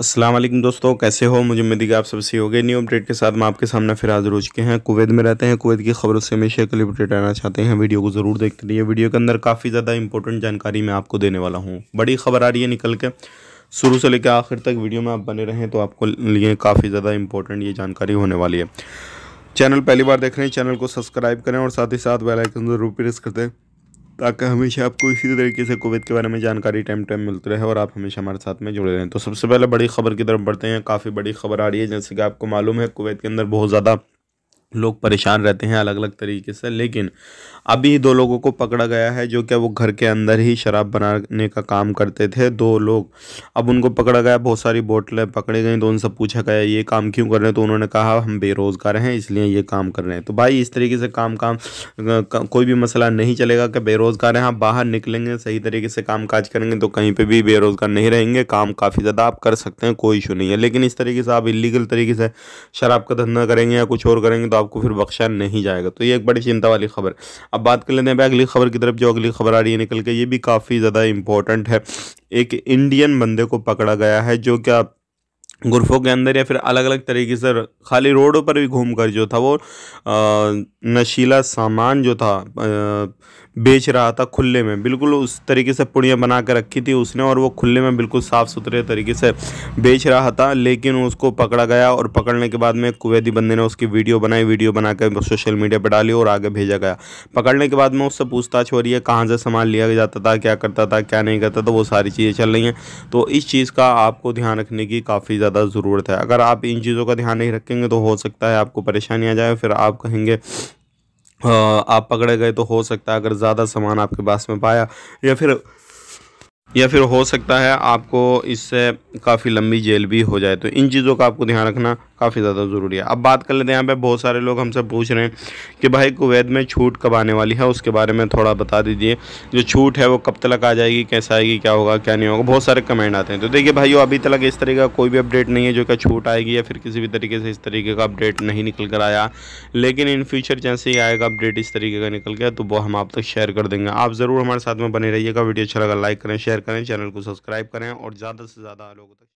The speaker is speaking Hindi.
अस्सलाम वालेकुम दोस्तों कैसे हो मुझे उम्मीद है आप सब हो गए न्यू अपडेट के साथ मैं आपके सामने फिर हाजिर हो चुके हैं कुवैत में रहते हैं कुवैत की खबरों से हमेशा कल अपडेट आना चाहते हैं वीडियो को ज़रूर देखते रहिए वीडियो के अंदर काफ़ी ज़्यादा इंपॉर्टेंट जानकारी मैं आपको देने वाला हूँ बड़ी खबर आ रही है निकल के शुरू से लेकर आखिर तक वीडियो में आप बने रहें तो आपको लिए काफ़ी ज़्यादा इंपॉर्टेंट ये जानकारी होने वाली है चैनल पहली बार देख रहे हैं चैनल को सब्सक्राइब करें और साथ ही साथ बेलाइकन ज़रूर प्रेस कर दें ताकि हमेशा आपको इसी तरीके से कोविड के बारे में जानकारी टाइम टाइम मिलती रहे और आप हमेशा हमारे साथ में जुड़े रहें तो सबसे पहले बड़ी खबर की तरफ बढ़ते हैं काफ़ी बड़ी खबर आ रही है जैसे कि आपको मालूम है कोवैत के अंदर बहुत ज़्यादा लोग परेशान रहते हैं अलग अलग तरीके से लेकिन अभी दो लोगों को पकड़ा गया है जो क्या वो घर के अंदर ही शराब बनाने का काम करते थे दो लोग अब उनको पकड़ा गया बहुत सारी बोतलें पकड़ी गई तो उनसे पूछा गया ये काम क्यों कर रहे हैं तो उन्होंने कहा हम बेरोज़गार हैं इसलिए ये काम कर रहे हैं तो भाई इस तरीके से काम काम कोई भी मसला नहीं चलेगा कि बेरोज़गार हैं आप बाहर निकलेंगे सही तरीके से काम काज करेंगे तो कहीं पर भी बेरोज़गार नहीं रहेंगे काम काफ़ी ज़्यादा आप कर सकते हैं कोई इशू नहीं है लेकिन इस तरीके से आप इलीगल तरीके से शराब का धंधा करेंगे या कुछ और करेंगे तो आपको फिर बख्शा नहीं जाएगा तो ये एक बड़ी चिंता वाली खबर अब बात कर लेते हैं अगली खबर की तरफ जो अगली खबर आ रही है निकल के ये भी काफ़ी ज़्यादा इंपॉर्टेंट है एक इंडियन बंदे को पकड़ा गया है जो क्या गुरफों के अंदर या फिर अलग अलग तरीके से खाली रोडों पर भी घूम कर जो था वो नशीला सामान जो था बेच रहा था खुले में बिल्कुल उस तरीके से पुड़ियाँ बना कर रखी थी उसने और वो खुले में बिल्कुल साफ़ सुथरे तरीके से बेच रहा था लेकिन उसको पकड़ा गया और पकड़ने के बाद में कुवैती बंदे ने उसकी वीडियो बनाई वीडियो बना कर सोशल मीडिया पर डाली और आगे भेजा गया पकड़ने के बाद में उससे पूछताछ हो रही है कहाँ से सामान लिया जाता था क्या करता था क्या नहीं करता था तो वो सारी चीज़ें चल रही हैं तो इस चीज़ का आपको ध्यान रखने की काफ़ी ज़्यादा ज़्यादा ज़रूरत है अगर आप इन चीज़ों का ध्यान नहीं रखेंगे तो हो सकता है आपको परेशानी आ जाए फिर आप कहेंगे आप पकड़े गए तो हो सकता है अगर ज़्यादा सामान आपके पास में पाया या फिर या फिर हो सकता है आपको इससे काफ़ी लंबी जेल भी हो जाए तो इन चीज़ों का आपको ध्यान रखना काफ़ी ज़्यादा ज़रूरी है अब बात कर लेते हैं यहाँ पे बहुत सारे लोग हमसे पूछ रहे हैं कि भाई कुवैत में छूट कब आने वाली है उसके बारे में थोड़ा बता दीजिए जो छूट है वो कब तक आ जाएगी कैसा आएगी क्या होगा क्या नहीं होगा बहुत सारे कमेंट आते हैं तो देखिए भाई अभी तक इस तरीके का कोई भी अपडेट नहीं है जो क्या छूट आएगी या फिर किसी भी तरीके से इस तरीके का अपडेट नहीं निकल कर आया लेकिन इन फ्यूचर जैसे ही आएगा अपडेट इस तरीके का निकल गया तो वो हम आप तक शेयर कर देंगे आप ज़रूर हमारे साथ में बने रहिएगा वीडियो अच्छा लगा लाइक करें शेयर करें चैनल को सब्सक्राइब करें और ज़्यादा से ज़्यादा लोगों तक